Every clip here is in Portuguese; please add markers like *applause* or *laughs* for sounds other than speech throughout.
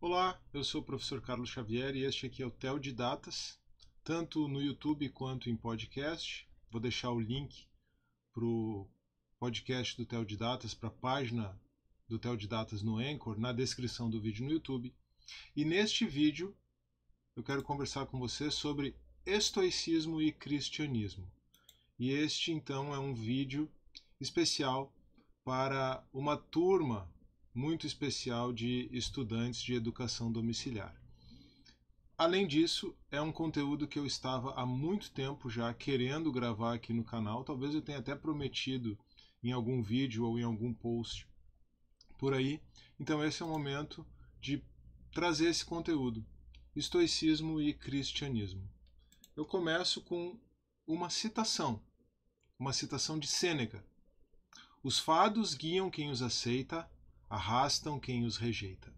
Olá, eu sou o professor Carlos Xavier e este aqui é o TEL de Datas, tanto no YouTube quanto em podcast. Vou deixar o link para o podcast do TEL de Datas, para a página do TEL de Datas no Anchor, na descrição do vídeo no YouTube. E neste vídeo eu quero conversar com você sobre estoicismo e cristianismo. E este então é um vídeo especial para uma turma muito especial de estudantes de educação domiciliar. Além disso, é um conteúdo que eu estava há muito tempo já querendo gravar aqui no canal. Talvez eu tenha até prometido em algum vídeo ou em algum post por aí. Então, esse é o momento de trazer esse conteúdo: estoicismo e cristianismo. Eu começo com uma citação, uma citação de Sêneca. Os fados guiam quem os aceita, arrastam quem os rejeita.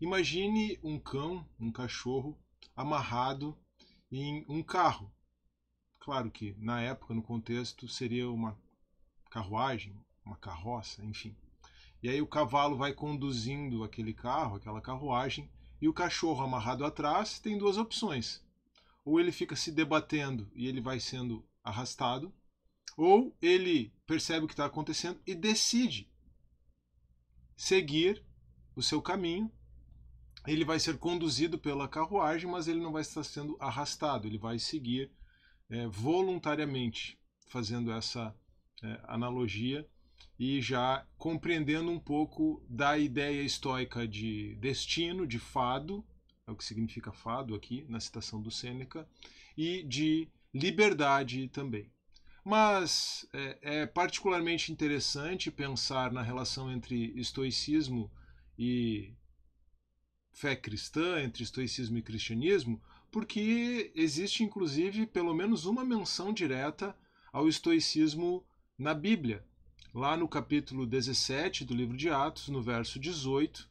Imagine um cão, um cachorro, amarrado em um carro. Claro que, na época, no contexto, seria uma carruagem, uma carroça, enfim. E aí o cavalo vai conduzindo aquele carro, aquela carruagem, e o cachorro amarrado atrás tem duas opções. Ou ele fica se debatendo e ele vai sendo arrastado, ou ele percebe o que está acontecendo e decide seguir o seu caminho. Ele vai ser conduzido pela carruagem, mas ele não vai estar sendo arrastado, ele vai seguir é, voluntariamente, fazendo essa é, analogia e já compreendendo um pouco da ideia estoica de destino, de fado, é o que significa fado aqui na citação do Sêneca, e de liberdade também. Mas é, é particularmente interessante pensar na relação entre estoicismo e fé cristã, entre estoicismo e cristianismo, porque existe inclusive pelo menos uma menção direta ao estoicismo na Bíblia. Lá no capítulo 17 do livro de Atos, no verso 18,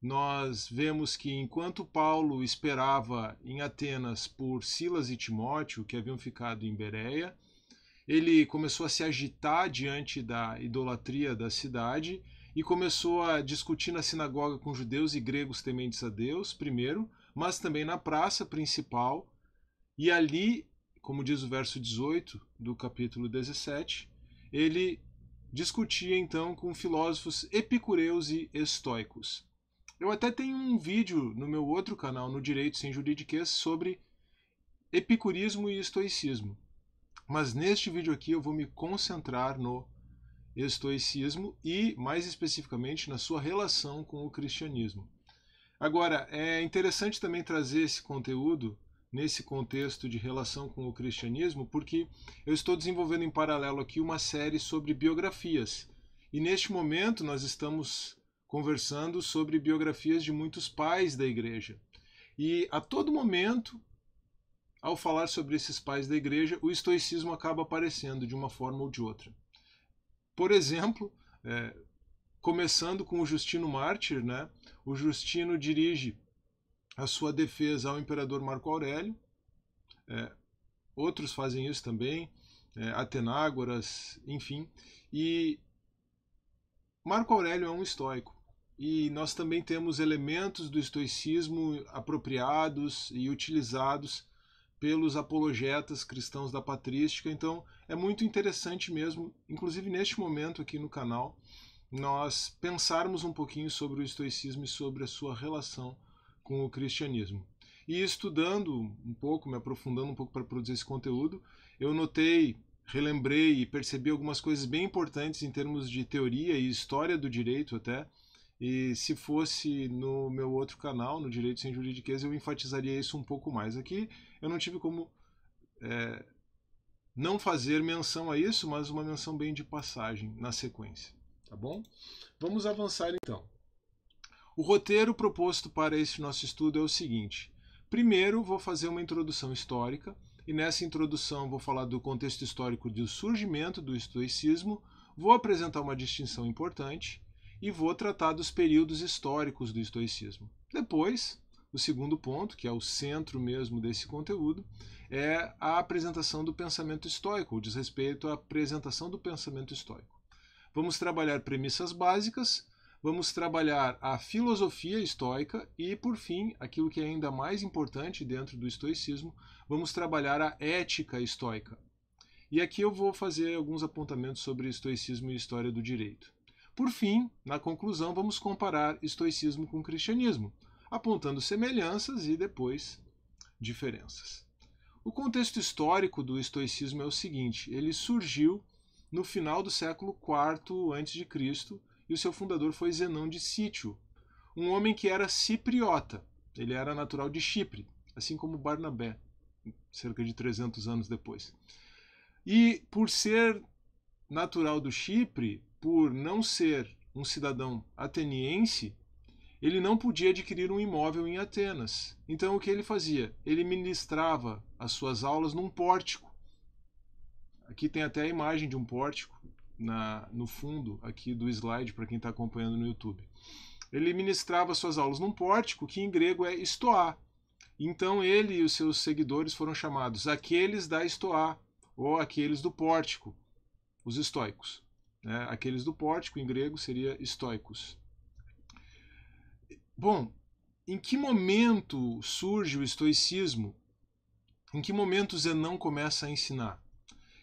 nós vemos que enquanto Paulo esperava em Atenas por Silas e Timóteo, que haviam ficado em Bereia, ele começou a se agitar diante da idolatria da cidade e começou a discutir na sinagoga com judeus e gregos tementes a Deus, primeiro, mas também na praça principal. E ali, como diz o verso 18 do capítulo 17, ele discutia então com filósofos epicureus e estoicos. Eu até tenho um vídeo no meu outro canal, no Direito Sem Juridiquês, sobre epicurismo e estoicismo. Mas neste vídeo aqui eu vou me concentrar no estoicismo e, mais especificamente, na sua relação com o cristianismo. Agora, é interessante também trazer esse conteúdo nesse contexto de relação com o cristianismo, porque eu estou desenvolvendo em paralelo aqui uma série sobre biografias. E neste momento nós estamos conversando sobre biografias de muitos pais da igreja. E a todo momento ao falar sobre esses pais da igreja, o estoicismo acaba aparecendo de uma forma ou de outra. Por exemplo, é, começando com o Justino Mártir, né? o Justino dirige a sua defesa ao imperador Marco Aurélio, é, outros fazem isso também, é, Atenágoras, enfim, e Marco Aurélio é um estoico. E nós também temos elementos do estoicismo apropriados e utilizados pelos apologetas cristãos da patrística. Então é muito interessante mesmo, inclusive neste momento aqui no canal, nós pensarmos um pouquinho sobre o estoicismo e sobre a sua relação com o cristianismo. E estudando um pouco, me aprofundando um pouco para produzir esse conteúdo, eu notei, relembrei e percebi algumas coisas bem importantes em termos de teoria e história do direito até, e se fosse no meu outro canal, no Direito Sem Juridiquês, eu enfatizaria isso um pouco mais. Aqui é eu não tive como é, não fazer menção a isso, mas uma menção bem de passagem na sequência. Tá bom? Vamos avançar então. O roteiro proposto para este nosso estudo é o seguinte: primeiro, vou fazer uma introdução histórica, e nessa introdução vou falar do contexto histórico do surgimento do estoicismo, vou apresentar uma distinção importante e vou tratar dos períodos históricos do estoicismo. Depois, o segundo ponto, que é o centro mesmo desse conteúdo, é a apresentação do pensamento estoico, diz respeito à apresentação do pensamento estoico. Vamos trabalhar premissas básicas, vamos trabalhar a filosofia estoica e, por fim, aquilo que é ainda mais importante dentro do estoicismo, vamos trabalhar a ética estoica. E aqui eu vou fazer alguns apontamentos sobre estoicismo e história do direito. Por fim, na conclusão, vamos comparar estoicismo com cristianismo, apontando semelhanças e depois diferenças. O contexto histórico do estoicismo é o seguinte: ele surgiu no final do século IV a.C. e o seu fundador foi Zenão de Sítio, um homem que era cipriota. Ele era natural de Chipre, assim como Barnabé, cerca de 300 anos depois. E por ser natural do Chipre, por não ser um cidadão ateniense, ele não podia adquirir um imóvel em Atenas. Então o que ele fazia? Ele ministrava as suas aulas num pórtico. Aqui tem até a imagem de um pórtico na, no fundo aqui do slide para quem está acompanhando no YouTube. Ele ministrava suas aulas num pórtico que em grego é estoá. Então ele e os seus seguidores foram chamados aqueles da estoá ou aqueles do pórtico, os estoicos. Né? Aqueles do pórtico, em grego, seria estoicos. Bom, em que momento surge o estoicismo? Em que momento Zenão começa a ensinar?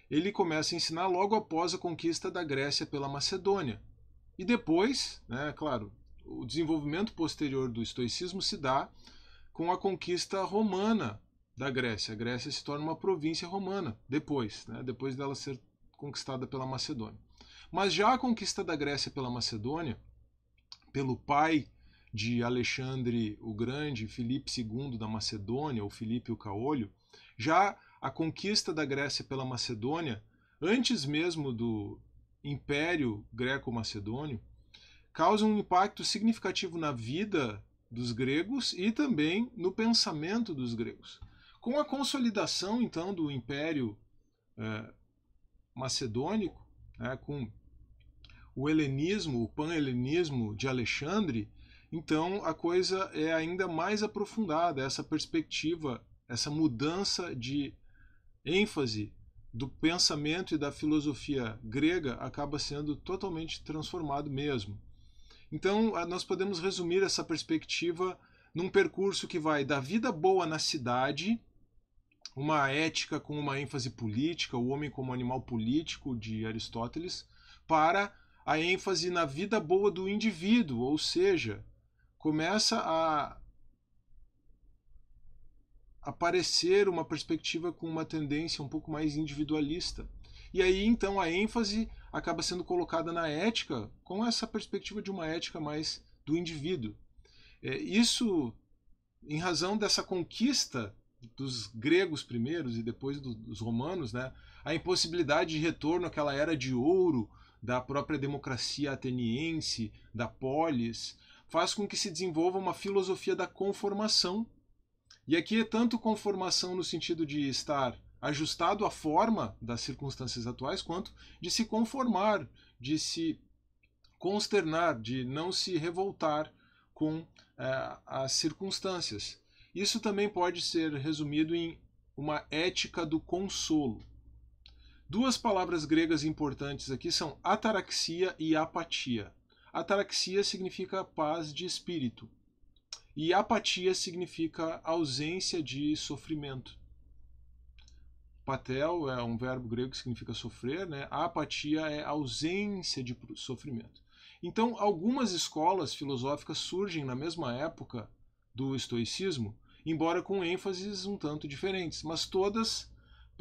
Ele começa a ensinar logo após a conquista da Grécia pela Macedônia. E depois, né, claro, o desenvolvimento posterior do estoicismo se dá com a conquista romana da Grécia. A Grécia se torna uma província romana depois, né, depois dela ser conquistada pela Macedônia. Mas já a conquista da Grécia pela Macedônia, pelo pai de Alexandre o Grande, Filipe II da Macedônia, ou Filipe o Caolho, já a conquista da Grécia pela Macedônia, antes mesmo do Império Greco-Macedônio, causa um impacto significativo na vida dos gregos e também no pensamento dos gregos. Com a consolidação, então, do Império eh, Macedônico, né, com o helenismo, o pan-helenismo de Alexandre, então a coisa é ainda mais aprofundada, essa perspectiva, essa mudança de ênfase do pensamento e da filosofia grega acaba sendo totalmente transformado mesmo. Então, nós podemos resumir essa perspectiva num percurso que vai da vida boa na cidade, uma ética com uma ênfase política, o homem como animal político de Aristóteles, para a ênfase na vida boa do indivíduo, ou seja, começa a aparecer uma perspectiva com uma tendência um pouco mais individualista. E aí então a ênfase acaba sendo colocada na ética com essa perspectiva de uma ética mais do indivíduo. É, isso, em razão dessa conquista dos gregos primeiros e depois dos romanos, né, a impossibilidade de retorno àquela era de ouro da própria democracia ateniense, da polis, faz com que se desenvolva uma filosofia da conformação. E aqui é tanto conformação no sentido de estar ajustado à forma das circunstâncias atuais, quanto de se conformar, de se consternar, de não se revoltar com eh, as circunstâncias. Isso também pode ser resumido em uma ética do consolo. Duas palavras gregas importantes aqui são ataraxia e apatia. Ataraxia significa paz de espírito e apatia significa ausência de sofrimento. Patel é um verbo grego que significa sofrer, né? A apatia é ausência de sofrimento. Então, algumas escolas filosóficas surgem na mesma época do estoicismo, embora com ênfases um tanto diferentes, mas todas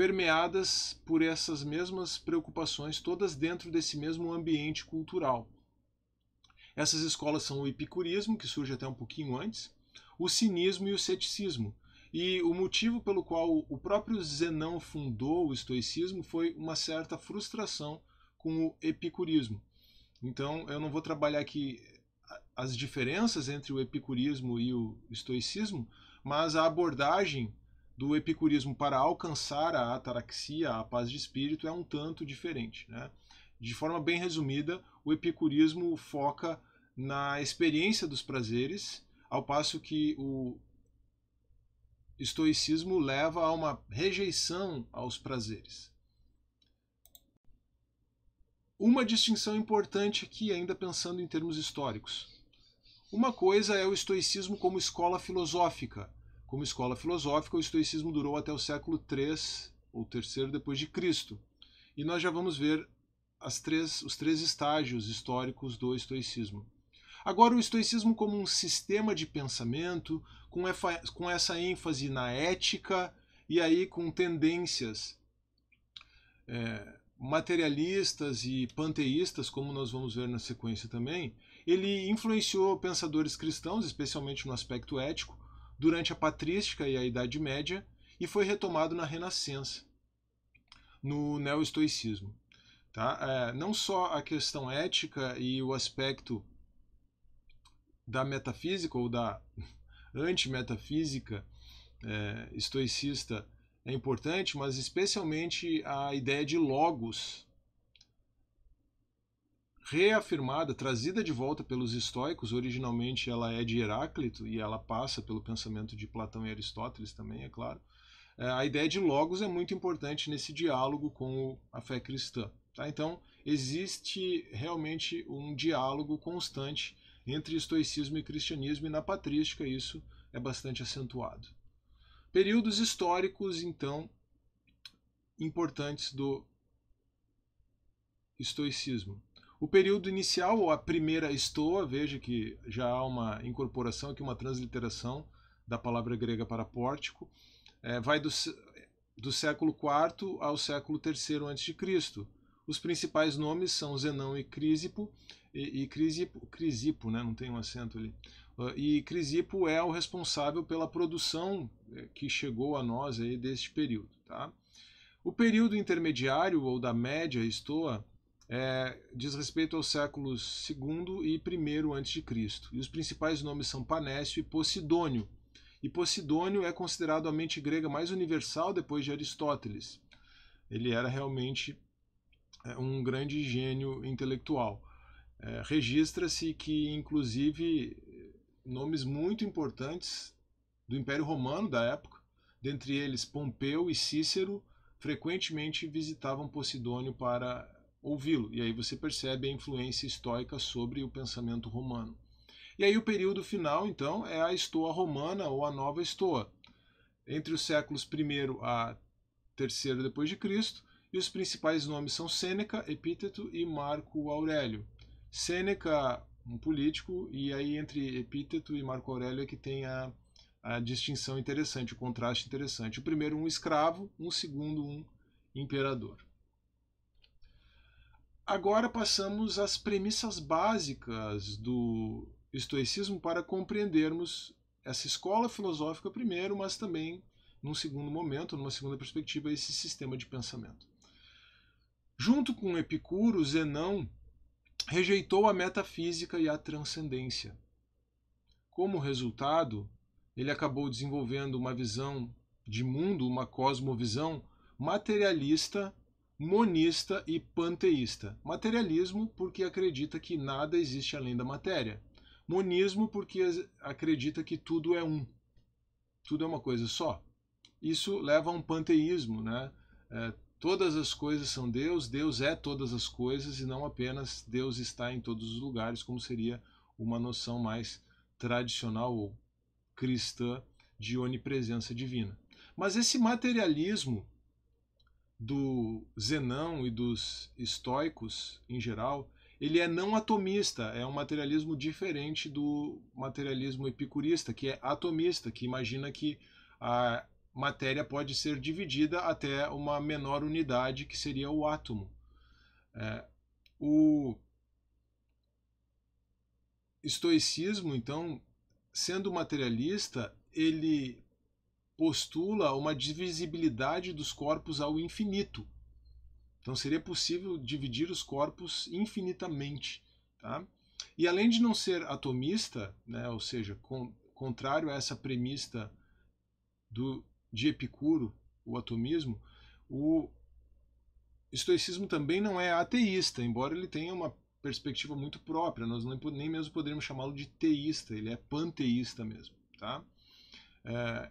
permeadas por essas mesmas preocupações, todas dentro desse mesmo ambiente cultural. Essas escolas são o epicurismo, que surge até um pouquinho antes, o cinismo e o ceticismo. E o motivo pelo qual o próprio Zenão fundou o estoicismo foi uma certa frustração com o epicurismo. Então, eu não vou trabalhar aqui as diferenças entre o epicurismo e o estoicismo, mas a abordagem do epicurismo para alcançar a ataraxia, a paz de espírito, é um tanto diferente. Né? De forma bem resumida, o epicurismo foca na experiência dos prazeres, ao passo que o estoicismo leva a uma rejeição aos prazeres. Uma distinção importante aqui, ainda pensando em termos históricos. Uma coisa é o estoicismo como escola filosófica, como escola filosófica, o estoicismo durou até o século III ou III depois de Cristo. E nós já vamos ver três, os três estágios históricos do estoicismo. Agora, o estoicismo como um sistema de pensamento, com, efa, com essa ênfase na ética e aí com tendências é, materialistas e panteístas, como nós vamos ver na sequência também, ele influenciou pensadores cristãos, especialmente no aspecto ético, durante a patrística e a Idade Média e foi retomado na Renascença, no neoestoicismo. Tá? É, não só a questão ética e o aspecto da metafísica ou da *laughs* antimetafísica é, estoicista é importante, mas especialmente a ideia de logos reafirmada, trazida de volta pelos estoicos. Originalmente ela é de Heráclito e ela passa pelo pensamento de Platão e Aristóteles também, é claro. É, a ideia de logos é muito importante nesse diálogo com a fé cristã. Tá? Então, existe realmente um diálogo constante entre estoicismo e cristianismo, e na patrística isso é bastante acentuado. Períodos históricos, então, importantes do estoicismo. O período inicial, ou a primeira estoa, veja que já há uma incorporação aqui, uma transliteração da palavra grega para pórtico, é, vai do, do século IV ao século III a.C. Os principais nomes são Zenão e Crisipo, e, e Crisipo, Crisipo né, não tem um acento ali, ah, e Crisipo é o responsável pela produção eh, que chegou a nós aí deste período. Tá? O período intermediário, ou da média estoa, é, diz respeito aos séculos II e I a.C. E os principais nomes são Panécio e Posidônio. E Posidônio é considerado a mente grega mais universal depois de Aristóteles. Ele era realmente é, um grande gênio intelectual. É, Registra-se que, inclusive, nomes muito importantes do Império Romano da época, dentre eles Pompeu e Cícero, frequentemente visitavam Posidônio para ouvi-lo. E aí você percebe a influência estoica sobre o pensamento romano. E aí o período final, então, é a estoa romana ou a nova estoa, entre os séculos I a terceiro depois de Cristo, e os principais nomes são Sêneca, Epíteto e Marco Aurélio. Sêneca, um político, e aí entre Epíteto e Marco Aurélio é que tem a, a distinção interessante, o contraste interessante. O primeiro um escravo, um segundo um imperador. Agora passamos às premissas básicas do estoicismo para compreendermos essa escola filosófica primeiro, mas também num segundo momento, numa segunda perspectiva, esse sistema de pensamento. Junto com Epicuro, Zenão rejeitou a metafísica e a transcendência. Como resultado, ele acabou desenvolvendo uma visão de mundo, uma cosmovisão materialista monista e panteísta. Materialismo, porque acredita que nada existe além da matéria. Monismo, porque acredita que tudo é um. Tudo é uma coisa só. Isso leva a um panteísmo, né? É, todas as coisas são Deus, Deus é todas as coisas e não apenas Deus está em todos os lugares, como seria uma noção mais tradicional ou cristã de onipresença divina. Mas esse materialismo do Zenão e dos estoicos em geral, ele é não atomista, é um materialismo diferente do materialismo epicurista, que é atomista, que imagina que a matéria pode ser dividida até uma menor unidade, que seria o átomo. É, o estoicismo, então, sendo materialista, ele postula uma divisibilidade dos corpos ao infinito. Então seria possível dividir os corpos infinitamente. Tá? E além de não ser atomista, né, ou seja, contrário a essa premissa do, de Epicuro, o atomismo, o estoicismo também não é ateísta, embora ele tenha uma perspectiva muito própria. Nós não, nem mesmo poderíamos chamá-lo de teísta, ele é panteísta mesmo. Tá? É,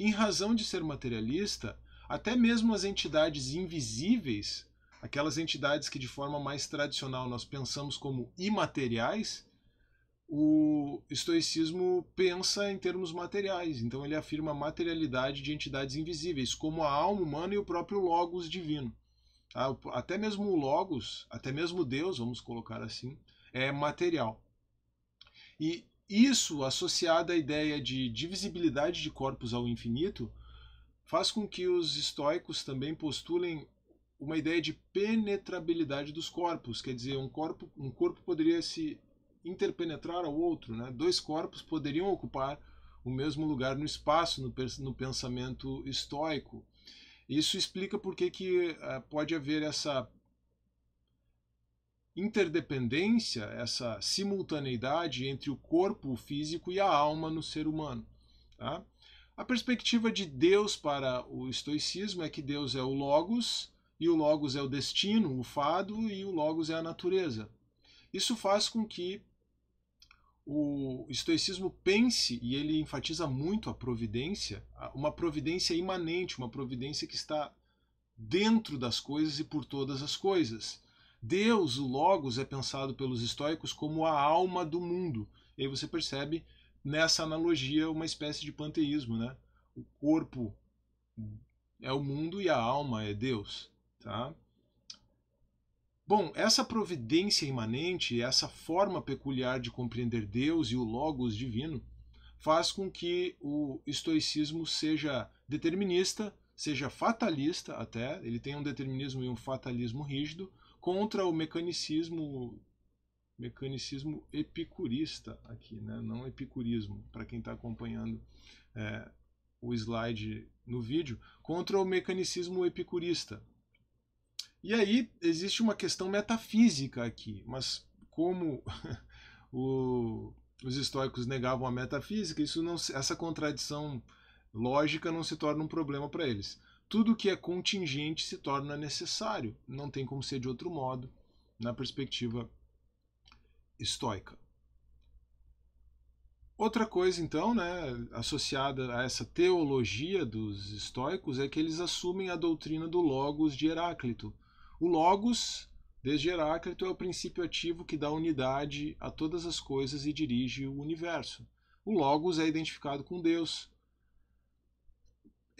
em razão de ser materialista, até mesmo as entidades invisíveis, aquelas entidades que de forma mais tradicional nós pensamos como imateriais, o estoicismo pensa em termos materiais, então ele afirma a materialidade de entidades invisíveis, como a alma humana e o próprio Logos divino. Ah, até mesmo o Logos, até mesmo Deus, vamos colocar assim, é material. E isso, associado à ideia de divisibilidade de corpos ao infinito, faz com que os estoicos também postulem uma ideia de penetrabilidade dos corpos, quer dizer, um corpo, um corpo poderia se interpenetrar ao outro, né? Dois corpos poderiam ocupar o mesmo lugar no espaço, no, no pensamento estoico. Isso explica por que, que uh, pode haver essa interdependência, essa simultaneidade entre o corpo físico e a alma no ser humano. Tá? A perspectiva de Deus para o estoicismo é que Deus é o Logos, e o Logos é o destino, o fado, e o Logos é a natureza. Isso faz com que o estoicismo pense, e ele enfatiza muito a providência, uma providência imanente, uma providência que está dentro das coisas e por todas as coisas. Deus, o Logos, é pensado pelos estoicos como a alma do mundo. E aí você percebe nessa analogia uma espécie de panteísmo, né? O corpo é o mundo e a alma é Deus, tá? Bom, essa providência imanente, essa forma peculiar de compreender Deus e o Logos divino, faz com que o estoicismo seja determinista, seja fatalista até, ele tem um determinismo e um fatalismo rígido, contra o mecanicismo mecanicismo epicurista aqui, né? não epicurismo, para quem está acompanhando é, o slide no vídeo, contra o mecanicismo epicurista. E aí existe uma questão metafísica aqui, mas como *laughs* o, os estoicos negavam a metafísica, isso não, essa contradição lógica não se torna um problema para eles tudo que é contingente se torna necessário, não tem como ser de outro modo, na perspectiva estoica. Outra coisa, então, né, associada a essa teologia dos estoicos é que eles assumem a doutrina do Logos de Heráclito. O Logos, desde Heráclito, é o princípio ativo que dá unidade a todas as coisas e dirige o universo. O Logos é identificado com Deus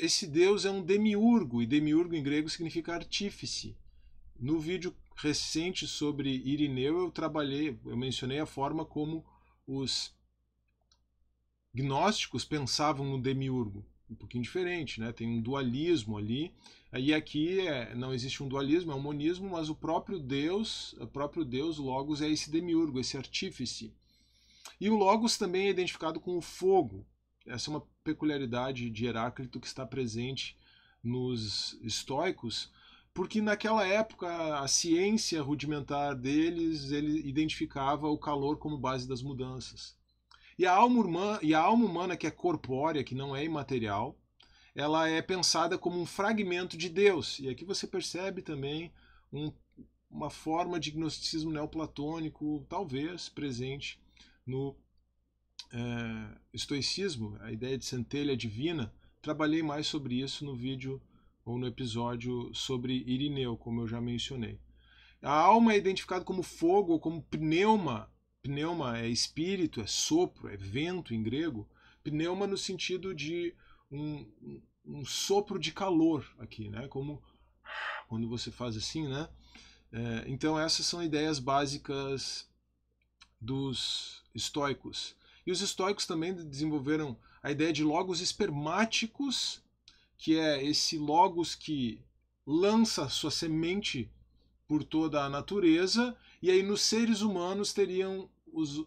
esse deus é um demiurgo, e demiurgo em grego significa artífice. No vídeo recente sobre Irineu, eu trabalhei, eu mencionei a forma como os gnósticos pensavam no demiurgo. Um pouquinho diferente, né? tem um dualismo ali. E aqui é, não existe um dualismo, é um monismo, mas o próprio Deus, o próprio Deus, Logos, é esse demiurgo, esse artífice. E o Logos também é identificado com o fogo, essa é uma peculiaridade de Heráclito que está presente nos estoicos, porque naquela época a ciência rudimentar deles ele identificava o calor como base das mudanças. E a alma humana, e a alma humana que é corpórea, que não é imaterial, ela é pensada como um fragmento de Deus. E aqui você percebe também um, uma forma de gnosticismo neoplatônico, talvez presente no eh, estoicismo, a ideia de centelha divina, trabalhei mais sobre isso no vídeo ou no episódio sobre Irineu, como eu já mencionei. A alma é identificada como fogo ou como pneuma. Pneuma é espírito, é sopro, é vento em grego. Pneuma no sentido de um, um sopro de calor aqui, né? Como quando você faz assim, né? É, então essas são ideias básicas dos estoicos. E os estoicos também desenvolveram a ideia de logos espermáticos, que é esse logos que lança sua semente por toda a natureza, e aí nos seres humanos teriam os,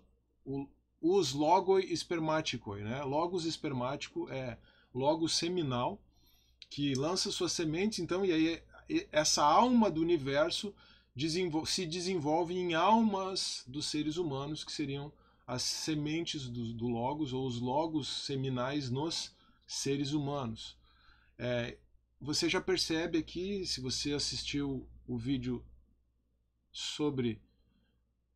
os logos espermáticos, né? Logos espermático é logo seminal, que lança suas sementes, então, e aí essa alma do universo se desenvolve em almas dos seres humanos, que seriam as sementes do, do logos ou os logos seminais nos seres humanos. É, você já percebe aqui, se você assistiu o vídeo sobre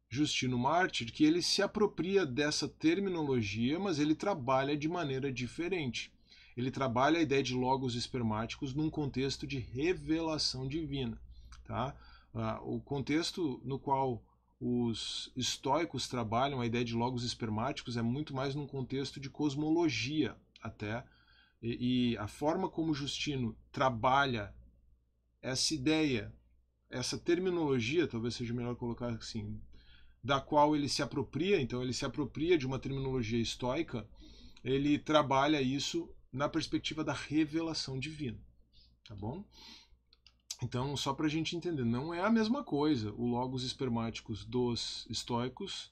Justino Martyr, que ele se apropria dessa terminologia, mas ele trabalha de maneira diferente. Ele trabalha a ideia de logos espermáticos num contexto de revelação divina. Tá? Ah, o contexto no qual os estoicos trabalham a ideia de logos espermáticos é muito mais num contexto de cosmologia até e, e, a forma como Justino trabalha essa ideia essa terminologia talvez seja melhor colocar assim da qual ele se apropria então ele se apropria de uma terminologia estoica ele trabalha isso na perspectiva da revelação divina tá bom então, só para a gente entender, não é a mesma coisa o logos espermáticos dos estoicos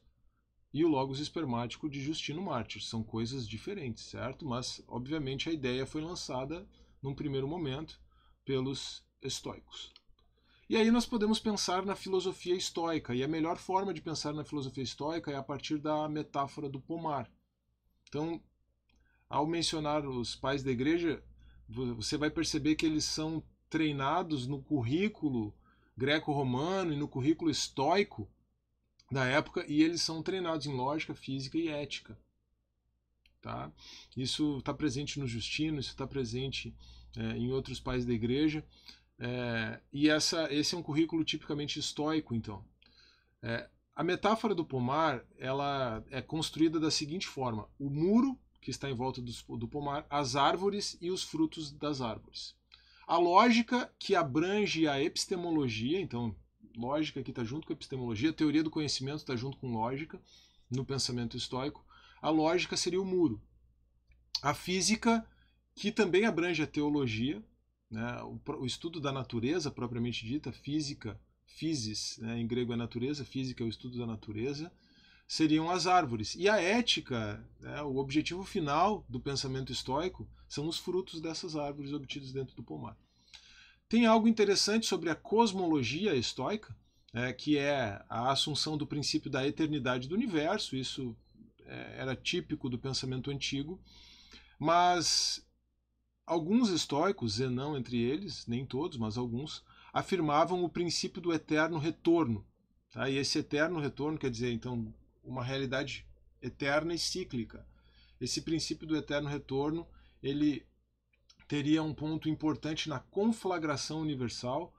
e o logos espermático de Justino Mártir. São coisas diferentes, certo? Mas, obviamente, a ideia foi lançada num primeiro momento pelos estoicos. E aí nós podemos pensar na filosofia estoica, e a melhor forma de pensar na filosofia estoica é a partir da metáfora do pomar. Então, ao mencionar os pais da igreja, você vai perceber que eles são treinados no currículo greco-romano e no currículo estoico da época e eles são treinados em lógica, física e ética. Tá? Isso está presente no Justino, isso está presente é, em outros pais da igreja. É, e essa, esse é um currículo tipicamente estoico, então. É, a metáfora do pomar ela é construída da seguinte forma: o muro que está em volta do, do pomar, as árvores e os frutos das árvores. A lógica que abrange a epistemologia, então lógica que está junto com a epistemologia, a teoria do conhecimento está junto com lógica no pensamento estoico. A lógica seria o muro. A física, que também abrange a teologia, né, o, o, estudo da natureza propriamente dita, física, physis, né, em grego é natureza, física é o estudo da natureza seriam as árvores. E a ética, né, o objetivo final do pensamento estoico, são os frutos dessas árvores obtidos dentro do pomar. Tem algo interessante sobre a cosmologia estoica, é, que é a assunção do princípio da eternidade do universo, isso é, era típico do pensamento antigo, mas alguns estoicos, Zenão entre eles, nem todos, mas alguns, afirmavam o princípio do eterno retorno. Tá? E esse eterno retorno quer dizer, então, uma realidade eterna e cíclica. Esse princípio do eterno retorno, ele teria um ponto importante na conflagração universal.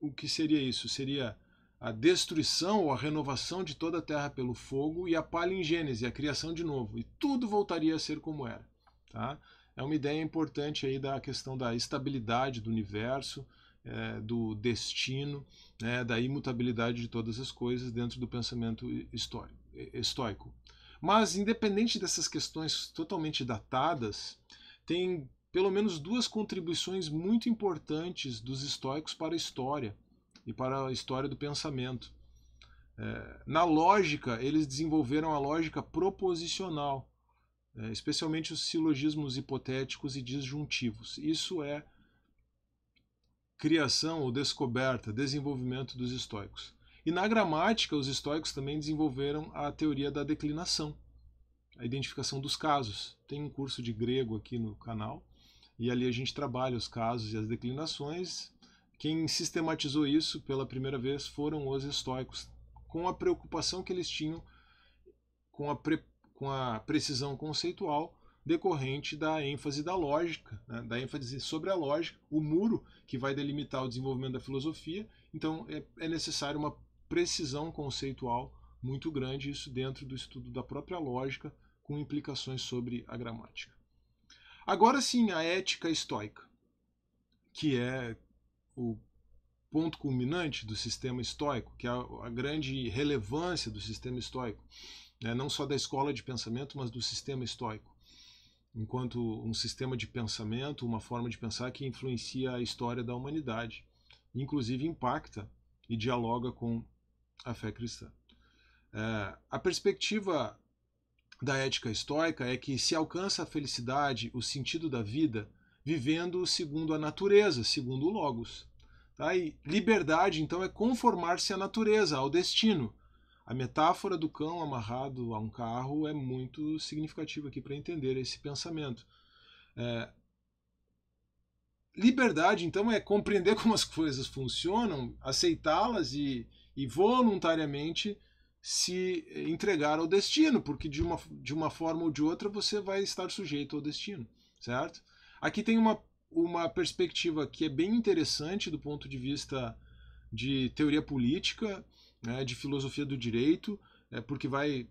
O que seria isso? Seria a destruição ou a renovação de toda a terra pelo fogo e a palingênese, a criação de novo, e tudo voltaria a ser como era, tá? É uma ideia importante aí da questão da estabilidade do universo, é, do destino, né, da imutabilidade de todas as coisas dentro do pensamento eh, estoico. Mas, independente dessas questões totalmente datadas, tem pelo menos duas contribuições muito importantes dos estoicos para a história e para a história do pensamento. É, na lógica, eles desenvolveram a lógica proposicional, é, especialmente os silogismos hipotéticos e disjuntivos. Isso é criação ou descoberta, desenvolvimento dos estoicos. E na gramática, os estoicos também desenvolveram a teoria da declinação, a identificação dos casos. Tem um curso de grego aqui no canal e ali a gente trabalha os casos e as declinações. Quem sistematizou isso pela primeira vez foram os estoicos, com a preocupação que eles tinham com a, pre... com a precisão conceitual decorrente da ênfase da lógica, né, da ênfase sobre a lógica, o muro que vai delimitar o desenvolvimento da filosofia. Então é, é necessário uma precisão conceitual muito grande, isso dentro do estudo da própria lógica, com implicações sobre a gramática. Agora sim, a ética estoica, que é o ponto culminante do sistema estoico, que é a grande relevância do sistema estoico, né? não só da escola de pensamento, mas do sistema estoico enquanto um sistema de pensamento, uma forma de pensar que influencia a história da humanidade, inclusive impacta e dialoga com a fé cristã. É, a perspectiva da ética estoica é que se alcança a felicidade, o sentido da vida, vivendo segundo a natureza, segundo o Logos. Tá? E liberdade, então, é conformar-se à natureza, ao destino. A metáfora do cão amarrado a um carro é muito significativa aqui para entender esse pensamento. É... Liberdade, então, é compreender *laughs* como as coisas funcionam, aceitá-las e, e voluntariamente se entregar ao destino, porque de uma, de uma forma ou de outra você vai estar sujeito ao destino, certo? Aqui tem uma, uma perspectiva que é bem interessante do ponto de vista de teoria política, né, de filosofia do direito, né, porque vai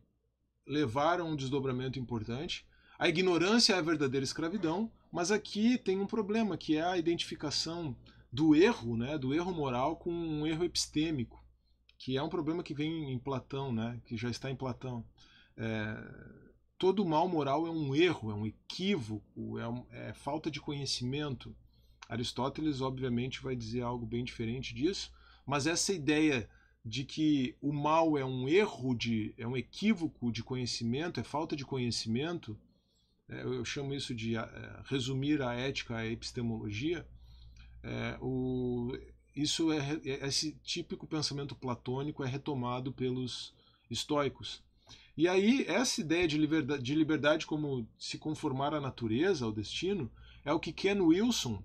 levar a um desdobramento importante. A ignorância é a verdadeira escravidão, mas aqui tem um problema, que é a identificação do erro, né, do erro moral com um erro epistêmico, que é um problema que vem em Platão, né, que já está em Platão. É, todo mal moral é um erro, é um equívoco, é, um, é, falta de conhecimento. Aristóteles, obviamente, vai dizer algo bem diferente disso, mas essa ideia de que o mal é um erro, de, é um equívoco de conhecimento, é falta de conhecimento, né, eu chamo isso de eh, resumir a ética a epistemologia, é, o, isso é, é, esse típico pensamento platônico é retomado pelos estoicos. E aí, essa ideia de liberdade, de liberdade como se conformar à natureza, ao destino, é o que Ken Wilson,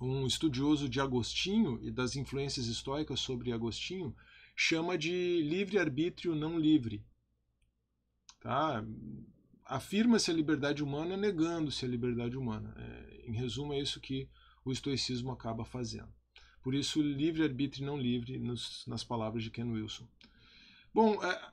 um estudioso de Agostinho e das influências estoicas sobre Agostinho, chama de livre-arbítrio não livre. Tá? Afirma-se a liberdade humana negando-se a liberdade humana. É, em resumo, é isso que o estoicismo acaba fazendo. Por isso, livre-arbítrio não livre, nos, nas palavras de Ken Wilson. Bom, é,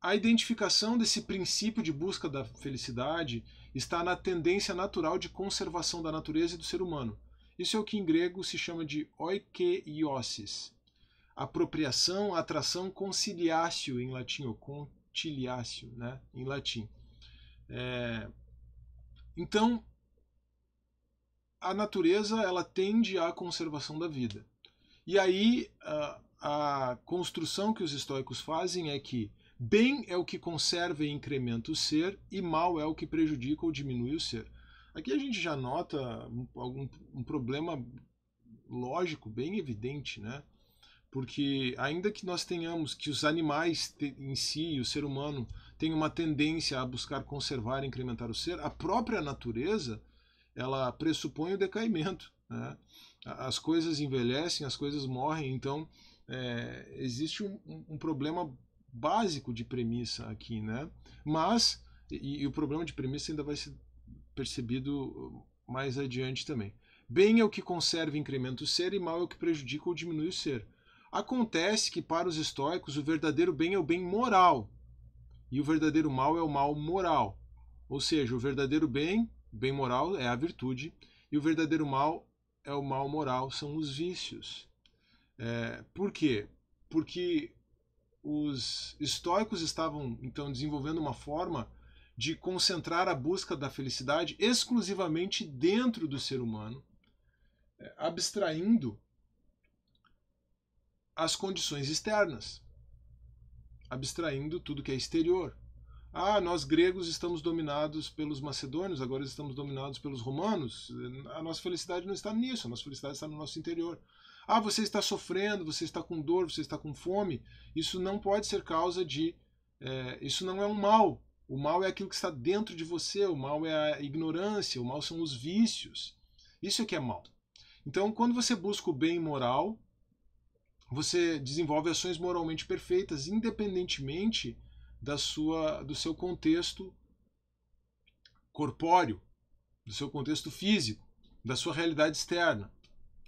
a identificação desse princípio de busca da felicidade está na tendência natural de conservação da natureza e do ser humano. Isso é o que em grego se chama de oikeiosis, apropriação, atração, conciliácio em latim, ou conciliácio né, em latim. É, então, a natureza ela tende à conservação da vida. E aí a, a, construção que os estoicos fazem é que bem é o que conserva e incrementa o ser e mal é o que prejudica ou diminui o ser. Aqui a gente já nota um, um problema lógico bem evidente, né? Porque ainda que nós tenhamos que os animais em si, o ser humano, tem uma tendência a buscar conservar e incrementar o ser, a própria natureza ela pressupõe o decaimento. Né? As coisas envelhecem, as coisas morrem, então é, existe um, um, problema básico de premissa aqui, né? Mas e, e o problema de premissa ainda vai ser percebido mais adiante também. Bem é o que conserva e incrementa o ser e mal é o que prejudica ou diminui o ser. Acontece que para os estoicos o verdadeiro bem é o bem moral e o verdadeiro mal é o mal moral. Ou seja, o verdadeiro bem, bem moral, é a virtude e o verdadeiro mal é o mal moral, são os vícios. É, por quê? Porque os estoicos estavam então desenvolvendo uma forma de concentrar a busca da felicidade exclusivamente dentro do ser humano, é, abstraindo as condições externas, abstraindo tudo que é exterior. Ah, nós gregos estamos dominados pelos macedônios, agora estamos dominados pelos romanos. A nossa felicidade não está nisso, a nossa felicidade está no nosso interior. Ah, você está sofrendo, você está com dor, você está com fome. Isso não pode ser causa de. É, isso não é um mal. O mal é aquilo que está dentro de você, o mal é a ignorância, o mal são os vícios. Isso é que é mal. Então, quando você busca o bem moral, você desenvolve ações moralmente perfeitas, independentemente da sua, do seu contexto corpóreo, do seu contexto físico, da sua realidade externa.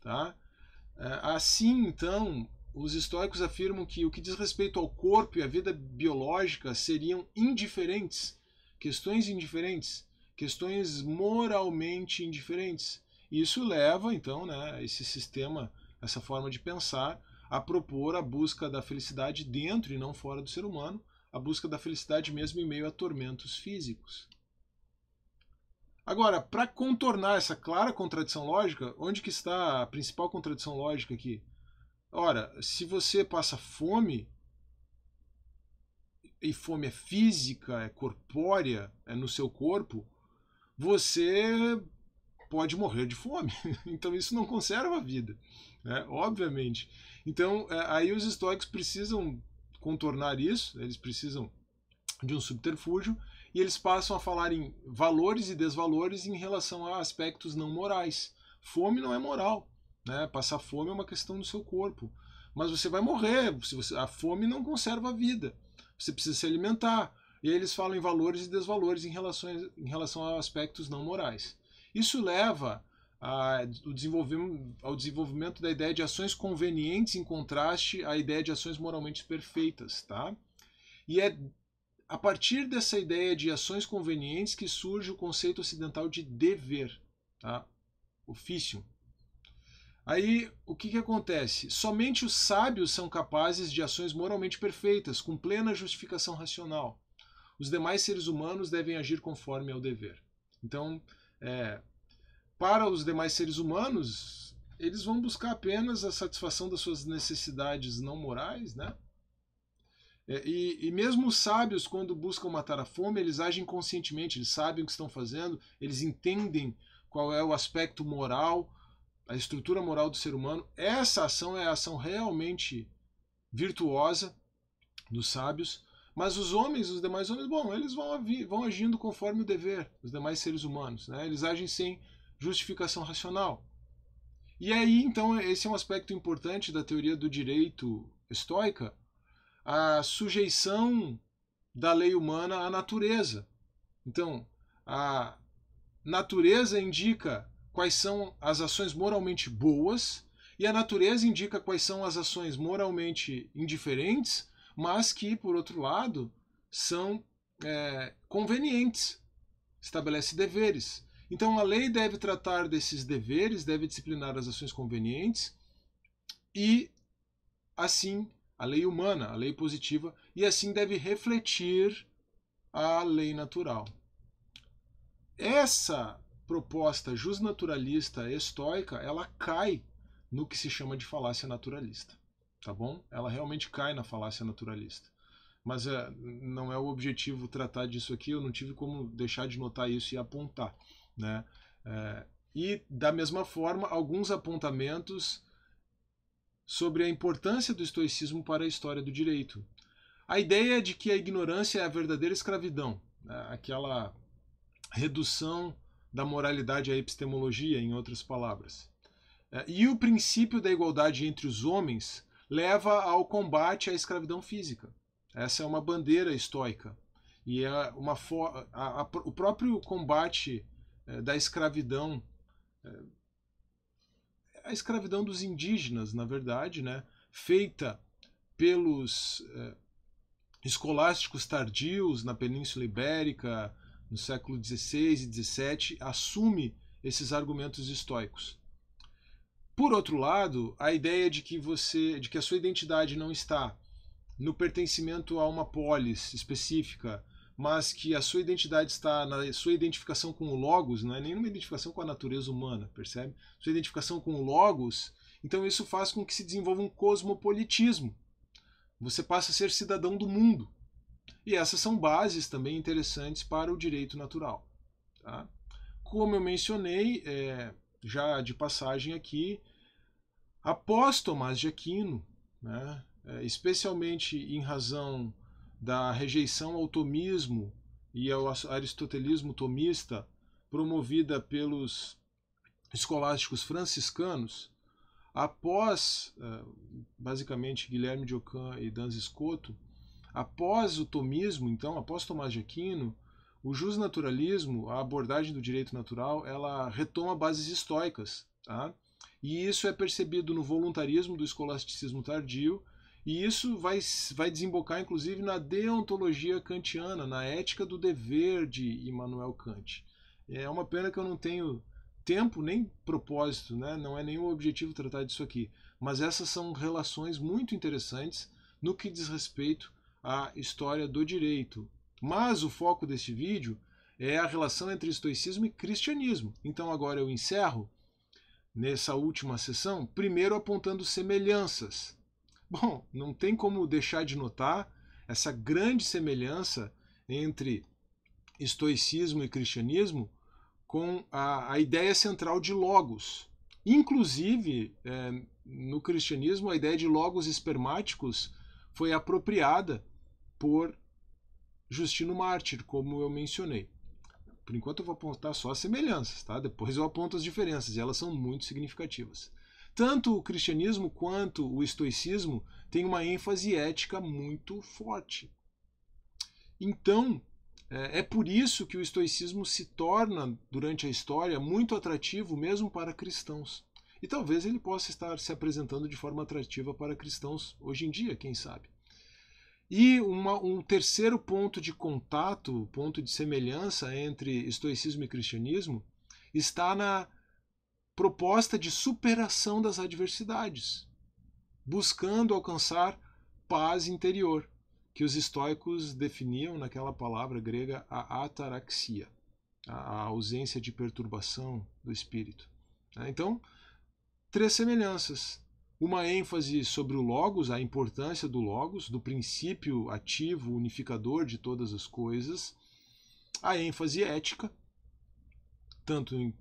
Tá? É, assim, então, os estoicos afirmam que o que diz respeito ao corpo e à vida biológica seriam indiferentes, questões indiferentes, questões moralmente indiferentes. Isso leva, então, né, esse sistema, essa forma de pensar, a propor a busca da felicidade dentro e não fora do ser humano, a busca da felicidade mesmo em meio a tormentos físicos. Agora, para contornar essa clara contradição lógica, onde que está a principal contradição lógica aqui? Ora, se você passa fome, e fome é física, é corpórea, é no seu corpo, você pode morrer de fome. *laughs* Então isso não conserva a vida, né? obviamente. Então é, aí os estoicos precisam contornar isso, né? eles precisam de um subterfúgio e eles passam a falar em valores e desvalores em relação a aspectos não morais. Fome não é moral, né? Passar fome é uma questão do seu corpo, mas você vai morrer. Você, a fome não conserva a vida. Você precisa se alimentar. E aí eles falam em valores e desvalores em relação, em relação a aspectos não morais. Isso leva a, ao desenvolvimento da ideia de ações convenientes em contraste à ideia de ações moralmente perfeitas, tá? E é a partir dessa ideia de ações convenientes que surge o conceito ocidental de dever, tá? Ofício. Aí, o que, que acontece? Somente os sábios são capazes de ações moralmente perfeitas, com plena justificação racional. Os demais seres humanos devem agir conforme ao dever. Então, é, para os demais seres humanos, eles vão buscar apenas a satisfação das suas necessidades não morais, né? É, e, e, mesmo os sábios, quando buscam matar a fome, eles agem conscientemente, eles sabem o que estão fazendo, eles entendem qual é o aspecto moral, a estrutura moral do ser humano. Essa ação é a ação realmente virtuosa dos sábios, mas os homens, os demais homens, bom, eles vão, vão agindo conforme o dever, os demais seres humanos. Né? Eles agem sem justificação racional. E aí, então, esse é um aspecto importante da teoria do direito estoica, a sujeição da lei humana à natureza. Então, a natureza indica quais são as ações moralmente boas e a natureza indica quais são as ações moralmente indiferentes mas que, por outro lado, são é, convenientes, estabelece deveres. Então a lei deve tratar desses deveres, deve disciplinar as ações convenientes e, assim, a lei humana, a lei positiva, e assim deve refletir a lei natural. Essa proposta justnaturalista estoica, ela cai no que se chama de falácia naturalista tá bom? Ela realmente cai na falácia naturalista. Mas é, não é o objetivo tratar disso aqui, eu não tive como deixar de notar isso e apontar, né? É, e, da mesma forma, alguns apontamentos sobre a importância do estoicismo para a história do direito. A ideia de que a ignorância é a verdadeira escravidão, né? aquela redução da moralidade à epistemologia, em outras palavras. É, e o princípio da igualdade entre os homens leva ao combate à escravidão física. Essa é uma bandeira estoica. E é uma a, a, o próprio combate é, da escravidão, é, a escravidão dos indígenas, na verdade, né, feita pelos é, escolásticos tardios na Península Ibérica, no século XVI e XVII, assume esses argumentos estoicos. Por outro lado, a ideia de que você, de que a sua identidade não está no pertencimento a uma polis específica, mas que a sua identidade está na sua identificação com o logos, não é nenhuma identificação com a natureza humana, percebe? Sua identificação com o logos, então isso faz com que se desenvolva um cosmopolitismo. Você passa a ser cidadão do mundo. E essas são bases também interessantes para o direito natural. Tá? Como eu mencionei, é, já de passagem aqui, após Tomás de Aquino, né, é, especialmente em razão da rejeição ao tomismo e ao aristotelismo tomista promovida pelos escolásticos franciscanos, após, é, basicamente, Guilherme de Ockham e Danz Scotto, após o tomismo, então, após Tomás de Aquino, o justnaturalismo, a abordagem do direito natural, ela retoma bases estoicas, tá? E isso é percebido no voluntarismo do escolasticismo tardio, e isso vai, vai desembocar, inclusive, na deontologia kantiana, na ética do dever de Immanuel Kant. É uma pena que eu não tenho tempo nem propósito, né? não é nenhum objetivo tratar disso aqui. Mas essas são relações muito interessantes no que diz respeito à história do direito, mas o foco deste vídeo é a relação entre estoicismo e cristianismo. Então agora eu encerro nessa última sessão, primeiro apontando semelhanças. Bom, não tem como deixar de notar essa grande semelhança entre estoicismo e cristianismo com a, a ideia central de logos. Inclusive, é, no cristianismo, a ideia de logos espermáticos foi apropriada por Justino Mártir, como eu mencionei. Por enquanto eu vou apontar só as semelhanças, tá? Depois eu aponto as diferenças, e elas são muito significativas. Tanto o cristianismo quanto o estoicismo têm uma ênfase ética muito forte. Então, é, é por isso que o estoicismo se torna, durante a história, muito atrativo mesmo para cristãos. E talvez ele possa estar se apresentando de forma atrativa para cristãos hoje em dia, quem sabe. E uma, um terceiro ponto de contato, ponto de semelhança entre estoicismo e cristianismo, está na proposta de superação das adversidades, buscando alcançar paz interior, que os estoicos definiam naquela palavra grega a ataraxia, a ausência de perturbação do espírito. Né? Então, três semelhanças: uma ênfase sobre o Logos, a importância do Logos, do princípio ativo, unificador de todas as coisas, a ênfase ética, tanto, em,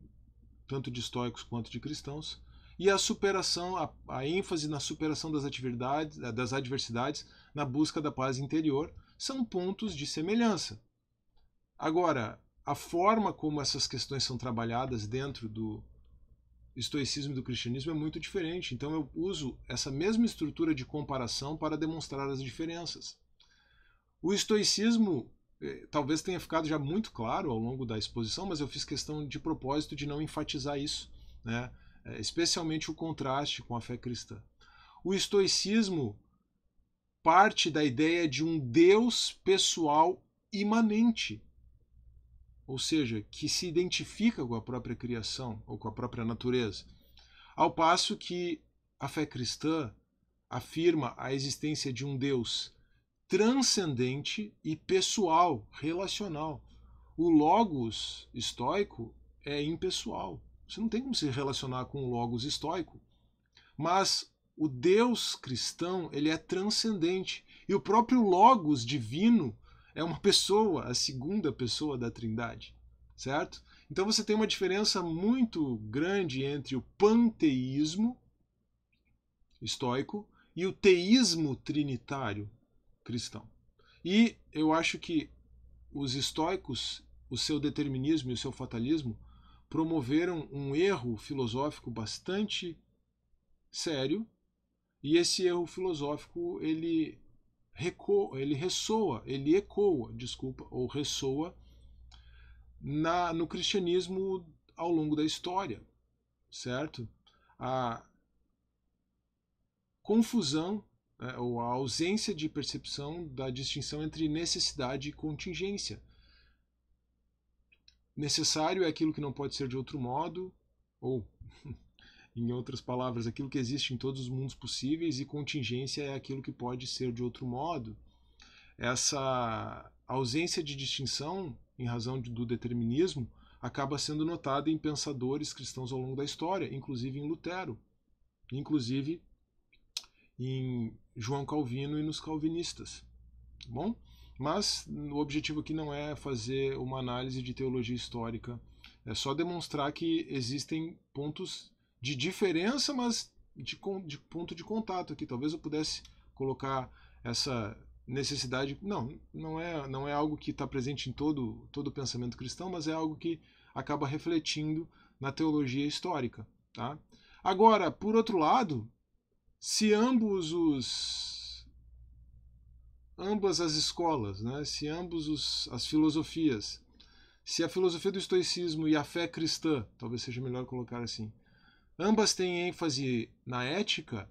tanto de estoicos quanto de cristãos, e a superação, a, a ênfase na superação das atividades, eh, das adversidades, na busca da paz interior, são pontos de semelhança. Agora, a forma como essas questões são trabalhadas dentro do, estoicismo e do cristianismo é muito diferente. Então eu uso essa mesma estrutura de comparação para demonstrar as diferenças. O estoicismo eh, talvez tenha ficado já muito claro ao longo da exposição, mas eu fiz questão de propósito de não enfatizar isso, né? É, especialmente o contraste com a fé cristã. O estoicismo parte da ideia de um Deus pessoal imanente, ou seja, que se identifica com a própria criação ou com a própria natureza. Ao passo que a fé cristã afirma a existência de um Deus transcendente e pessoal, relacional. O Logos estoico é impessoal. Você não tem como se relacionar com o Logos estoico. Mas o Deus cristão, ele é transcendente. E o próprio Logos divino é uma pessoa, a segunda pessoa da Trindade, certo? Então você tem uma diferença muito grande entre o panteísmo estoico e o teísmo trinitário cristão. E eu acho que os estoicos, o seu determinismo e o seu fatalismo promoveram um erro filosófico bastante sério, e esse erro filosófico ele ele ressoa, ele ecoa, desculpa, ou ressoa na, no cristianismo ao longo da história, certo? A confusão né, ou a ausência de percepção da distinção entre necessidade e contingência. Necessário é aquilo que não pode ser de outro modo, ou *laughs* Em outras palavras, aquilo que existe em todos os mundos possíveis e contingência é aquilo que pode ser de outro modo. Essa ausência de distinção, em razão do determinismo, acaba sendo notada em pensadores cristãos ao longo da história, inclusive em Lutero, inclusive em João Calvino e nos calvinistas. Bom, mas o objetivo aqui não é fazer uma análise de teologia histórica, é só demonstrar que existem pontos de diferença, mas de, de ponto de contato aqui. Talvez eu pudesse colocar essa necessidade. Não, não é, não é algo que está presente em todo, todo pensamento cristão, mas é algo que acaba refletindo na teologia histórica. Tá? Agora, por outro lado, se ambos os ambas as escolas, né? se ambos os, as filosofias, se a filosofia do estoicismo e a fé cristã, talvez seja melhor colocar assim, ambas têm ênfase na ética,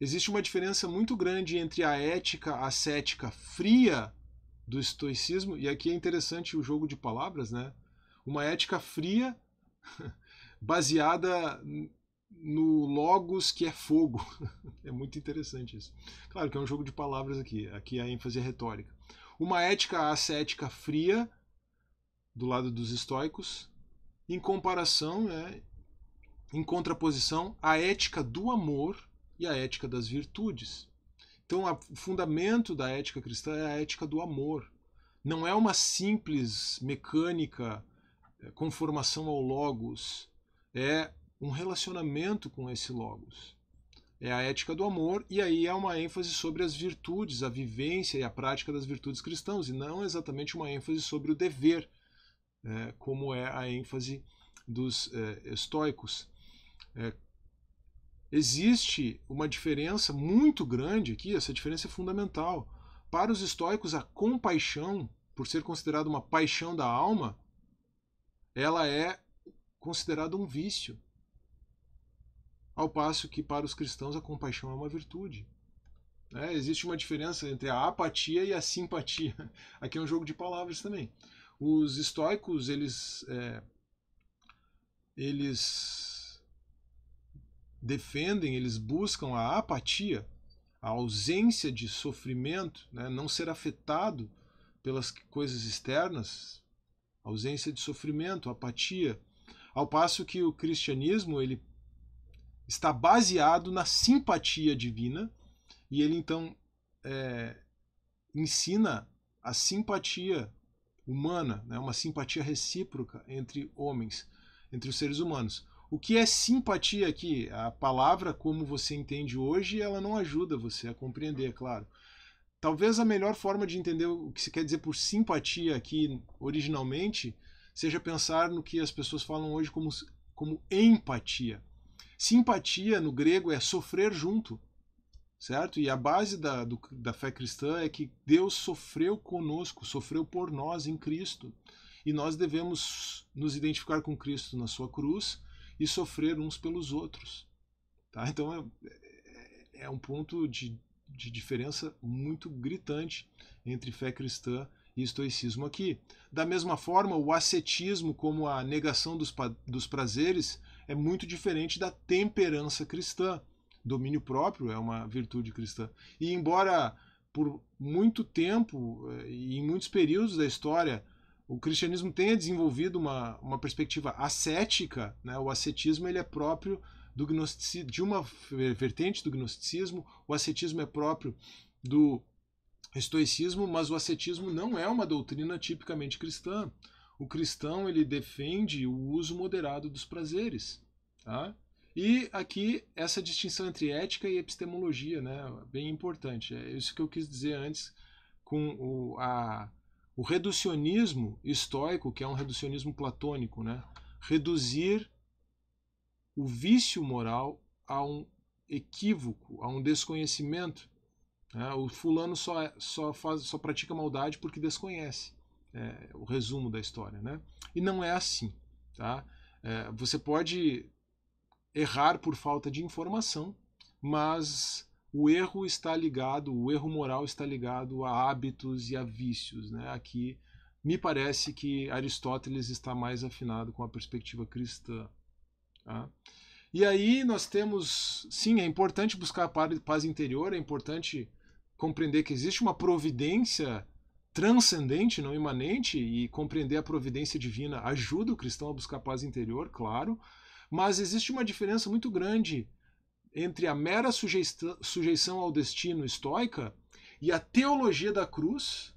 existe uma diferença muito grande entre a ética ascética fria do estoicismo, e aqui é interessante o jogo de palavras, né? Uma ética fria *laughs* baseada no logos que é fogo. *laughs* é muito interessante isso. Claro que é um jogo de palavras aqui, aqui a ênfase é retórica. Uma ética ascética fria do lado dos estoicos, em comparação né, em contraposição à ética do amor e à ética das virtudes. Então, o fundamento da ética cristã é a ética do amor. Não é uma simples mecânica eh, conformação ao logos, é um relacionamento com esse logos. É a ética do amor e aí é uma ênfase sobre as virtudes, a vivência e a prática das virtudes cristãs, e não exatamente uma ênfase sobre o dever, eh, como é a ênfase dos eh, estoicos. É, existe uma diferença muito grande aqui, essa diferença é fundamental. Para os estoicos, a compaixão, por ser considerada uma paixão da alma, ela é considerada um vício. Ao passo que para os cristãos a compaixão é uma virtude. É, existe uma diferença entre a apatia e a simpatia. *laughs* Aqui é um jogo de palavras também. Os estoicos, eles, é, eles defendem, eles buscam a apatia, a ausência de sofrimento, né? não ser afetado pelas coisas externas, ausência de sofrimento, apatia, ao passo que o cristianismo ele está baseado na simpatia divina e ele então é, ensina a simpatia humana, né, uma simpatia recíproca entre homens, entre os seres humanos. O que é simpatia aqui? A palavra, como você entende hoje, ela não ajuda você a compreender, claro. Talvez a melhor forma de entender o que se quer dizer por simpatia aqui originalmente seja pensar no que as pessoas falam hoje como, como empatia. Simpatia no grego é sofrer junto, certo? E a base da, do, da fé cristã é que Deus sofreu conosco, sofreu por nós em Cristo. E nós devemos nos identificar com Cristo na sua cruz e sofrer uns pelos outros. Tá? Então é, é, é um ponto de, de diferença muito gritante entre fé cristã e estoicismo aqui. Da mesma forma, o ascetismo, como a negação dos, dos prazeres, é muito diferente da temperança cristã. Domínio próprio é uma virtude cristã. E embora por muito tempo eh, e em muitos períodos da história o cristianismo tem desenvolvido uma, uma perspectiva ascética, né? o ascetismo ele é próprio do gnosticismo, de uma vertente do gnosticismo, o ascetismo é próprio do estoicismo, mas o ascetismo não é uma doutrina tipicamente cristã. O cristão ele defende o uso moderado dos prazeres, tá? E aqui essa distinção entre ética e epistemologia, né, bem importante. É isso que eu quis dizer antes com o, a o reducionismo estoico, que é um reducionismo platônico, né? reduzir o vício moral a um equívoco, a um desconhecimento. Né? O fulano só, é, só, faz, só pratica maldade porque desconhece. É, o resumo da história. Né? E não é assim. Tá? É, você pode errar por falta de informação, mas o erro está ligado, o erro moral está ligado a hábitos e a vícios. Né? Aqui me parece que Aristóteles está mais afinado com a perspectiva cristã. Tá? E aí nós temos, sim, é importante buscar paz interior, é importante compreender que existe uma providência transcendente, não imanente, e compreender a providência divina ajuda o cristão a buscar paz interior, claro, mas existe uma diferença muito grande entre a mera sujeição ao destino estoica e a teologia da cruz,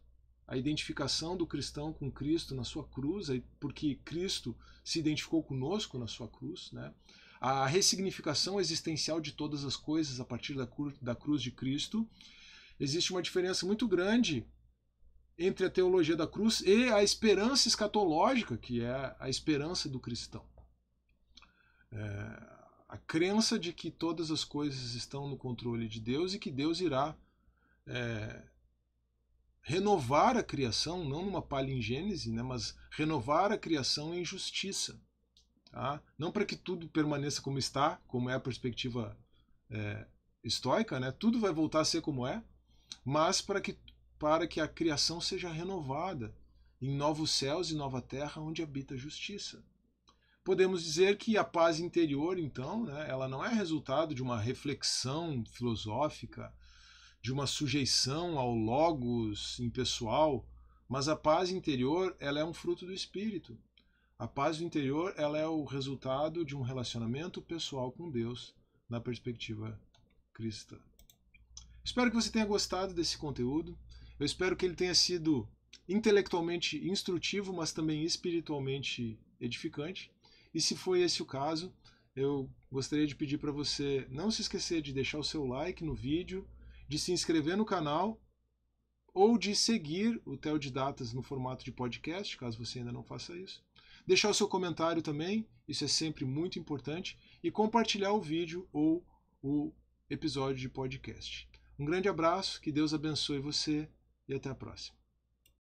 a identificação do cristão com Cristo na sua cruz, porque Cristo se identificou conosco na sua cruz, né? a ressignificação existencial de todas as coisas a partir da, da cruz de Cristo. Existe uma diferença muito grande entre a teologia da cruz e a esperança escatológica, que é a esperança do cristão. É, crença de que todas as coisas estão no controle de Deus e que Deus irá é, renovar a criação, não numa palingênese, né, mas renovar a criação em justiça. Tá? Não para que tudo permaneça como está, como é a perspectiva é, estoica, né? tudo vai voltar a ser como é, mas para que, para que a criação seja renovada em novos céus e nova terra onde habita a justiça podemos dizer que a paz interior, então, né, ela não é resultado de uma reflexão filosófica, de uma sujeição ao logos impessoal, mas a paz interior ela é um fruto do espírito. A paz do interior ela é o resultado de um relacionamento pessoal com Deus na perspectiva cristã. Espero que você tenha gostado desse conteúdo. Eu espero que ele tenha sido intelectualmente instrutivo, mas também espiritualmente edificante. E se foi esse o caso, eu gostaria de pedir para você não se esquecer de deixar o seu like no vídeo, de se inscrever no canal ou de seguir o Teodidatas no formato de podcast, caso você ainda não faça isso. Deixar o seu comentário também, isso é sempre muito importante, e compartilhar o vídeo ou o episódio de podcast. Um grande abraço, que Deus abençoe você e até a próxima.